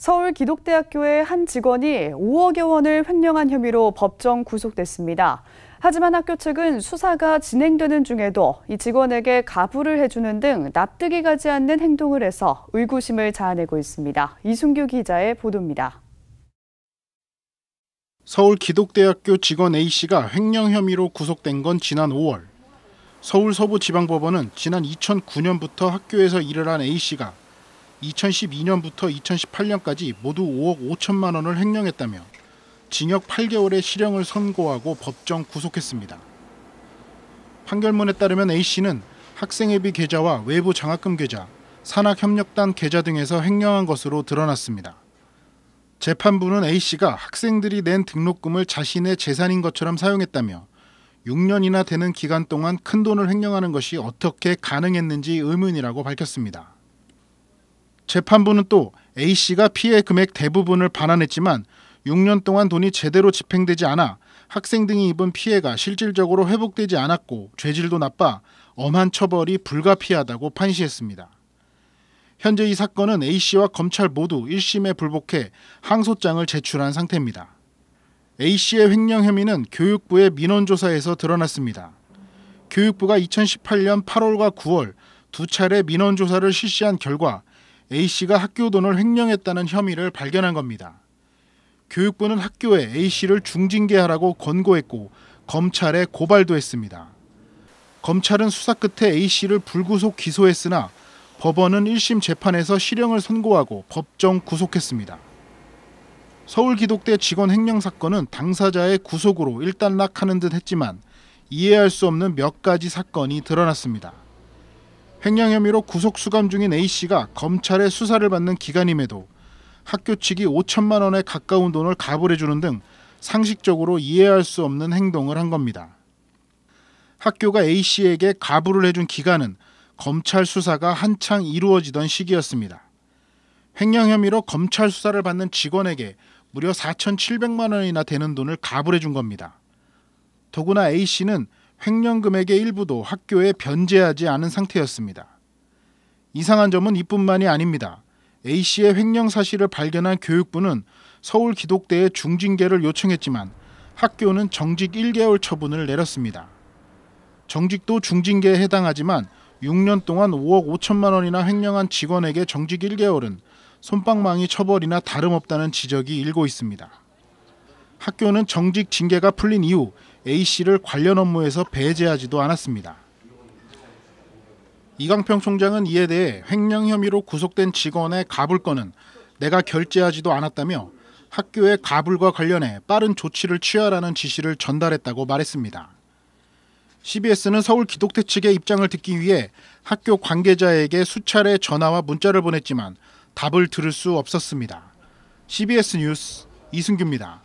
서울 기독대학교의 한 직원이 5억여 원을 횡령한 혐의로 법정 구속됐습니다. 하지만 학교 측은 수사가 진행되는 중에도 이 직원에게 가부를 해주는 등 납득이 가지 않는 행동을 해서 의구심을 자아내고 있습니다. 이순규 기자의 보도입니다. 서울 기독대학교 직원 A씨가 횡령 혐의로 구속된 건 지난 5월. 서울 서부지방법원은 지난 2009년부터 학교에서 일을 한 A씨가 2012년부터 2018년까지 모두 5억 5천만 원을 횡령했다며 징역 8개월의 실형을 선고하고 법정 구속했습니다. 판결문에 따르면 A씨는 학생회비 계좌와 외부 장학금 계좌, 산학협력단 계좌 등에서 횡령한 것으로 드러났습니다. 재판부는 A씨가 학생들이 낸 등록금을 자신의 재산인 것처럼 사용했다며 6년이나 되는 기간 동안 큰 돈을 횡령하는 것이 어떻게 가능했는지 의문이라고 밝혔습니다. 재판부는 또 A씨가 피해 금액 대부분을 반환했지만 6년 동안 돈이 제대로 집행되지 않아 학생 등이 입은 피해가 실질적으로 회복되지 않았고 죄질도 나빠 엄한 처벌이 불가피하다고 판시했습니다. 현재 이 사건은 A씨와 검찰 모두 1심에 불복해 항소장을 제출한 상태입니다. A씨의 횡령 혐의는 교육부의 민원조사에서 드러났습니다. 교육부가 2018년 8월과 9월 두 차례 민원조사를 실시한 결과 A씨가 학교 돈을 횡령했다는 혐의를 발견한 겁니다. 교육부는 학교에 A씨를 중징계하라고 권고했고 검찰에 고발도 했습니다. 검찰은 수사 끝에 A씨를 불구속 기소했으나 법원은 1심 재판에서 실형을 선고하고 법정 구속했습니다. 서울기독대 직원 횡령 사건은 당사자의 구속으로 일단락하는 듯 했지만 이해할 수 없는 몇 가지 사건이 드러났습니다. 횡령 혐의로 구속 수감 중인 A 씨가 검찰의 수사를 받는 기간임에도 학교 측이 5천만 원에 가까운 돈을 가불해 주는 등 상식적으로 이해할 수 없는 행동을 한 겁니다. 학교가 A 씨에게 가불을 해준 기간은 검찰 수사가 한창 이루어지던 시기였습니다. 횡령 혐의로 검찰 수사를 받는 직원에게 무려 4,700만 원이나 되는 돈을 가불해 준 겁니다. 더구나 A 씨는 횡령 금액의 일부도 학교에 변제하지 않은 상태였습니다. 이상한 점은 이뿐만이 아닙니다. A씨의 횡령 사실을 발견한 교육부는 서울 기독대에 중징계를 요청했지만 학교는 정직 1개월 처분을 내렸습니다. 정직도 중징계에 해당하지만 6년 동안 5억 5천만 원이나 횡령한 직원에게 정직 1개월은 손방망이 처벌이나 다름없다는 지적이 일고 있습니다. 학교는 정직 징계가 풀린 이후 A씨를 관련 업무에서 배제하지도 않았습니다. 이강평 총장은 이에 대해 횡령 혐의로 구속된 직원의 가불건은 내가 결제하지도 않았다며 학교의 가불과 관련해 빠른 조치를 취하라는 지시를 전달했다고 말했습니다. CBS는 서울 기독대 측의 입장을 듣기 위해 학교 관계자에게 수차례 전화와 문자를 보냈지만 답을 들을 수 없었습니다. CBS 뉴스 이승규입니다.